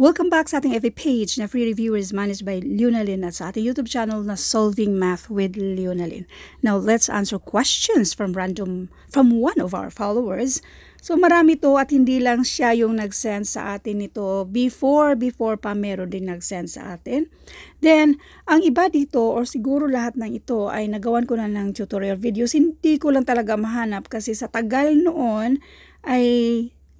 Welcome back sa ating every page na free reviewer is managed by Leonalyn at sa ating YouTube channel na Solving Math with Leonalyn. Now, let's answer questions from random from one of our followers. So, marami to at hindi lang siya yung nag-send sa atin nito before, before pa meron din nag-send sa atin. Then, ang iba dito or siguro lahat ng ito ay nagawan ko na ng tutorial videos. Hindi ko lang talaga mahanap kasi sa tagal noon ay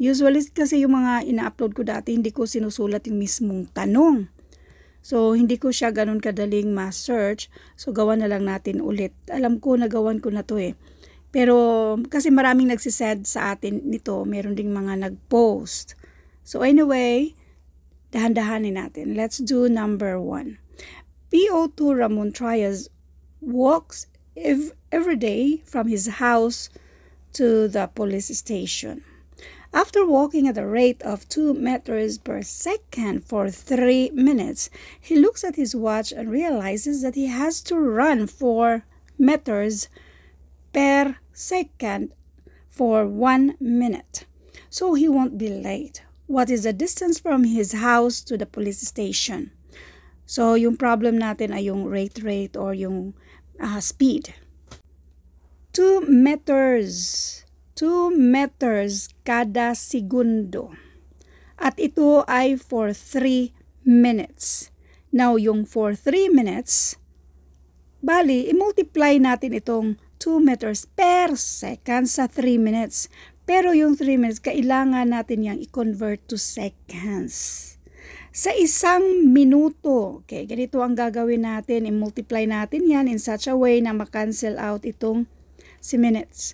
Usually kasi yung mga ina-upload ko dati, hindi ko sinusulat yung mismong tanong. So, hindi ko siya ganun kadaling ma-search. So, gawa na lang natin ulit. Alam ko, nagawan ko na to eh. Pero, kasi maraming nagsisend sa atin nito. Meron ding mga nag-post. So, anyway, dahan-dahanin natin. Let's do number one. PO2 Ramon Trias walks ev every day from his house to the police station. After walking at a rate of 2 meters per second for 3 minutes, he looks at his watch and realizes that he has to run 4 meters per second for 1 minute so he won't be late. What is the distance from his house to the police station? So, yung problem natin ay yung rate rate or yung uh, speed. 2 meters 2 meters kada segundo. At ito ay for 3 minutes. Now, yung for 3 minutes, bali, i-multiply natin itong 2 meters per second sa 3 minutes. Pero yung 3 minutes, kailangan natin yang i-convert to seconds. Sa isang minuto, okay, ganito ang gagawin natin. I-multiply natin yan in such a way na makancel out itong si minutes.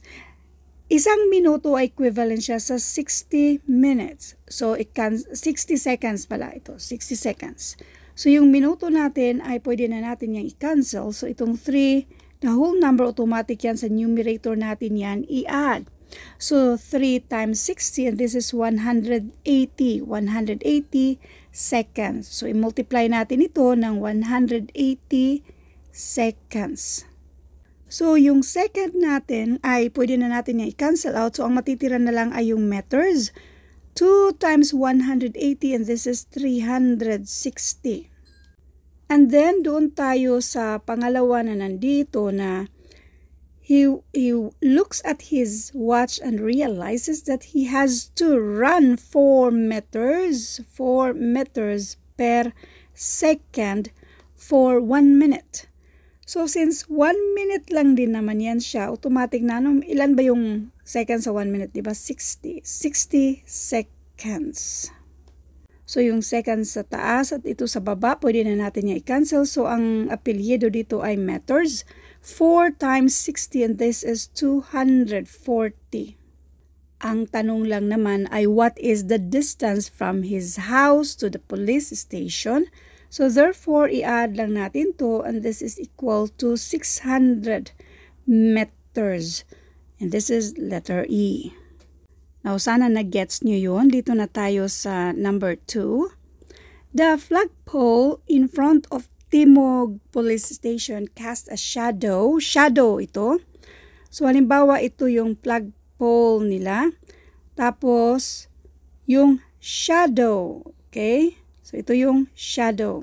Isang minuto ay equivalent siya sa 60 minutes. So, it can, 60 seconds pala ito. 60 seconds. So, yung minuto natin ay pwede na natin yung i-cancel. So, itong 3, the whole number automatic yan sa numerator natin yan i-add. So, 3 times 60 and this is 180. 180 seconds. So, i-multiply natin ito ng 180 seconds. So, yung second natin ay pwede na natin yung i-cancel out. So, ang matitira na lang ay yung meters. 2 times 180 and this is 360. And then, doon tayo sa pangalawa na nandito na he, he looks at his watch and realizes that he has to run 4 meters, 4 meters per second for 1 minute. So, since 1 minute lang din naman yan siya, automatic na, ano, ilan ba yung seconds sa 1 minute, di ba? 60. 60 seconds. So, yung seconds sa taas at ito sa baba, pwede na natin niya i-cancel. So, ang apelyido dito ay matters. 4 times 60 and this is 240. Ang tanong lang naman ay what is the distance from his house to the police station? So therefore, i-add lang natin to and this is equal to 600 meters. And this is letter E. Now, sana na-gets nyo yun. Dito na tayo sa number 2. The flagpole in front of Timog Police Station cast a shadow. Shadow ito. So, halimbawa, ito yung flagpole nila. Tapos, yung shadow. Okay? So, ito yung shadow.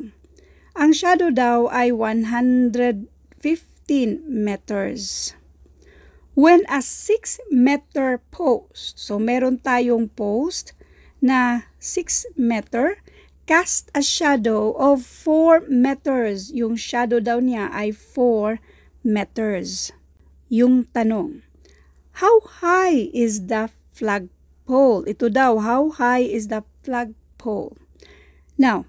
Ang shadow daw ay 115 meters. When a 6 meter post, so meron tayong post na 6 meter, cast a shadow of 4 meters. Yung shadow daw niya ay 4 meters. Yung tanong, how high is the flagpole? Ito daw, how high is the flagpole? Now,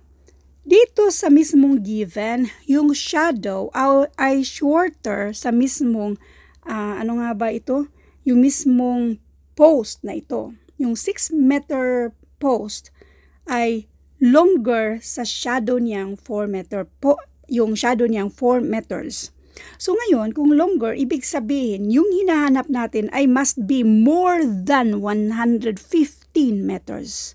dito sa mismong given, yung shadow ay shorter sa mismong, uh, ano nga ba ito? Yung mismong post na ito. Yung 6 meter post ay longer sa shadow niyang 4 meter po, yung shadow niyang 4 meters. So ngayon, kung longer, ibig sabihin, yung hinahanap natin ay must be more than 115 meters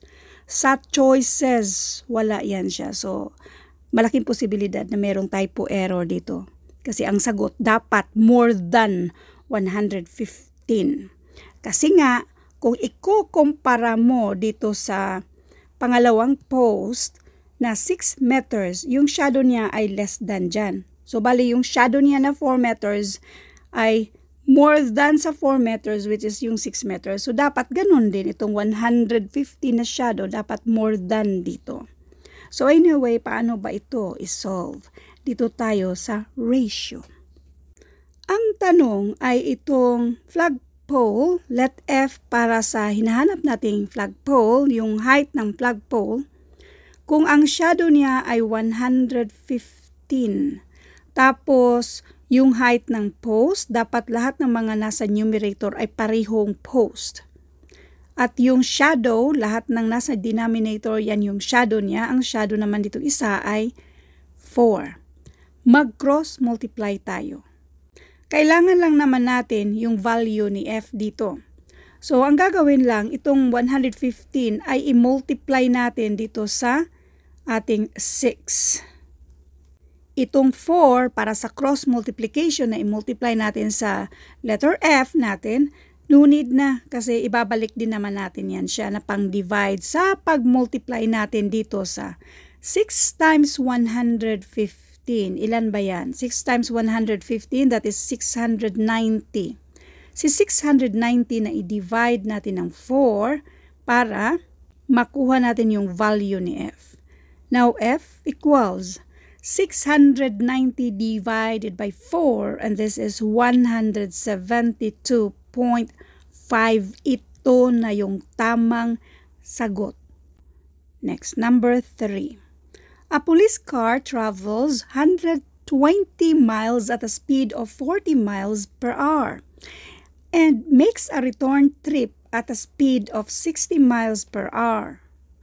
sa choices, wala yan siya. So, malaking posibilidad na merong typo error dito. Kasi ang sagot dapat more than 115. Kasi nga, kung ikukumpara mo dito sa pangalawang post na 6 meters, yung shadow niya ay less than dyan. So, bali yung shadow niya na 4 meters ay more than sa 4 meters which is yung 6 meters. So dapat ganun din itong 150 na shadow dapat more than dito. So anyway, paano ba ito isolve? Dito tayo sa ratio. Ang tanong ay itong flagpole, let F para sa hinahanap nating flagpole, yung height ng flagpole, kung ang shadow niya ay 115, tapos yung height ng post, dapat lahat ng mga nasa numerator ay parehong post. At yung shadow, lahat ng nasa denominator, yan yung shadow niya. Ang shadow naman dito isa ay 4. Mag-cross multiply tayo. Kailangan lang naman natin yung value ni f dito. So, ang gagawin lang, itong 115 ay i-multiply natin dito sa ating 6 itong 4 para sa cross multiplication na i-multiply natin sa letter F natin, no need na kasi ibabalik din naman natin yan siya na pang-divide sa pag-multiply natin dito sa 6 times 115. Ilan ba yan? 6 times 115, that is 690. Si 690 na i-divide natin ng 4 para makuha natin yung value ni F. Now, F equals 690 divided by 4 and this is 172.5 ito na yung tamang sagot. Next, number 3. A police car travels 120 miles at a speed of 40 miles per hour and makes a return trip at a speed of 60 miles per hour.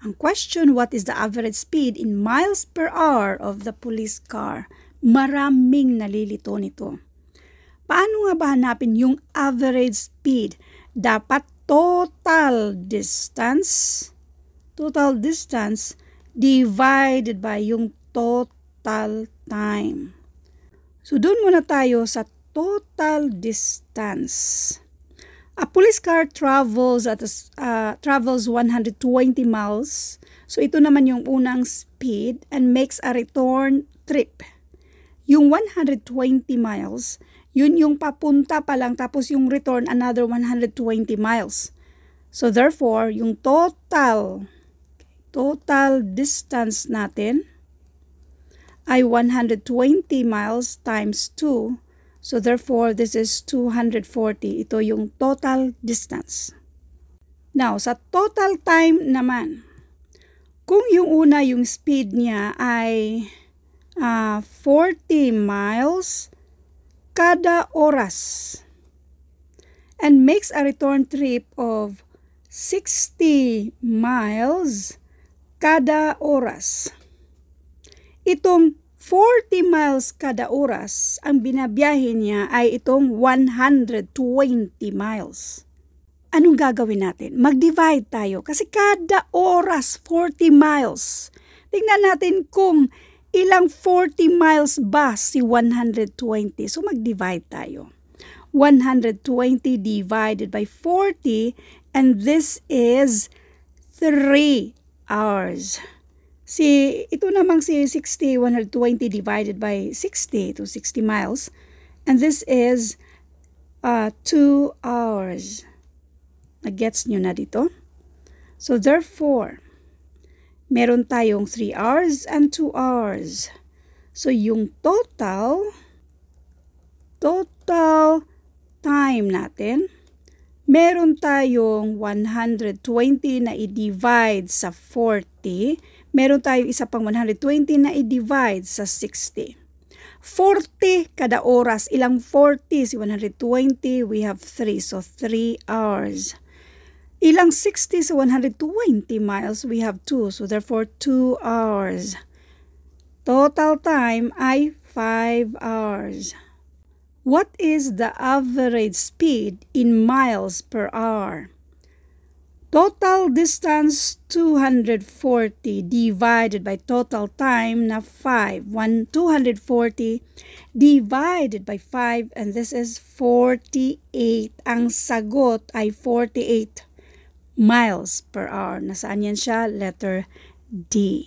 Ang question, what is the average speed in miles per hour of the police car? Maraming nalilito nito. Paano nga ba hanapin yung average speed? Dapat total distance, total distance divided by yung total time. So, doon muna tayo sa total distance. A police car travels at uh, travels 120 miles. So ito naman yung unang speed and makes a return trip. Yung 120 miles, yun yung papunta pa lang tapos yung return another 120 miles. So therefore, yung total total distance natin ay 120 miles times 2 So therefore, this is 240. Ito yung total distance. Now, sa total time naman, kung yung una yung speed niya ay uh, ah, 40 miles kada oras and makes a return trip of 60 miles kada oras. Itong 40 miles kada oras ang binabiyahin niya ay itong 120 miles. Anong gagawin natin? Mag-divide tayo kasi kada oras 40 miles. Tingnan natin kung ilang 40 miles ba si 120. So mag-divide tayo. 120 divided by 40 and this is 3 hours. Si, ito namang si 60, 120 divided by 60 to 60 miles. And this is uh, 2 hours. nag niyo na dito? So therefore, meron tayong 3 hours and 2 hours. So yung total, total time natin, meron tayong 120 na i-divide sa 40, meron tayo isa pang 120 na i-divide sa 60. 40 kada oras. Ilang 40? Si 120, we have 3. So, 3 hours. Ilang 60 sa 120 miles? We have 2. So, therefore, 2 hours. Total time ay 5 hours. What is the average speed in miles per hour? Total distance 240 divided by total time na 5. 1, 240 divided by 5 and this is 48. Ang sagot ay 48 miles per hour. Nasaan yan siya? Letter D.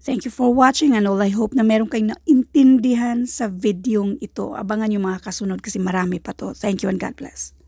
Thank you for watching and all I hope na meron kayong naintindihan sa videong ito. Abangan yung mga kasunod kasi marami pa to. Thank you and God bless.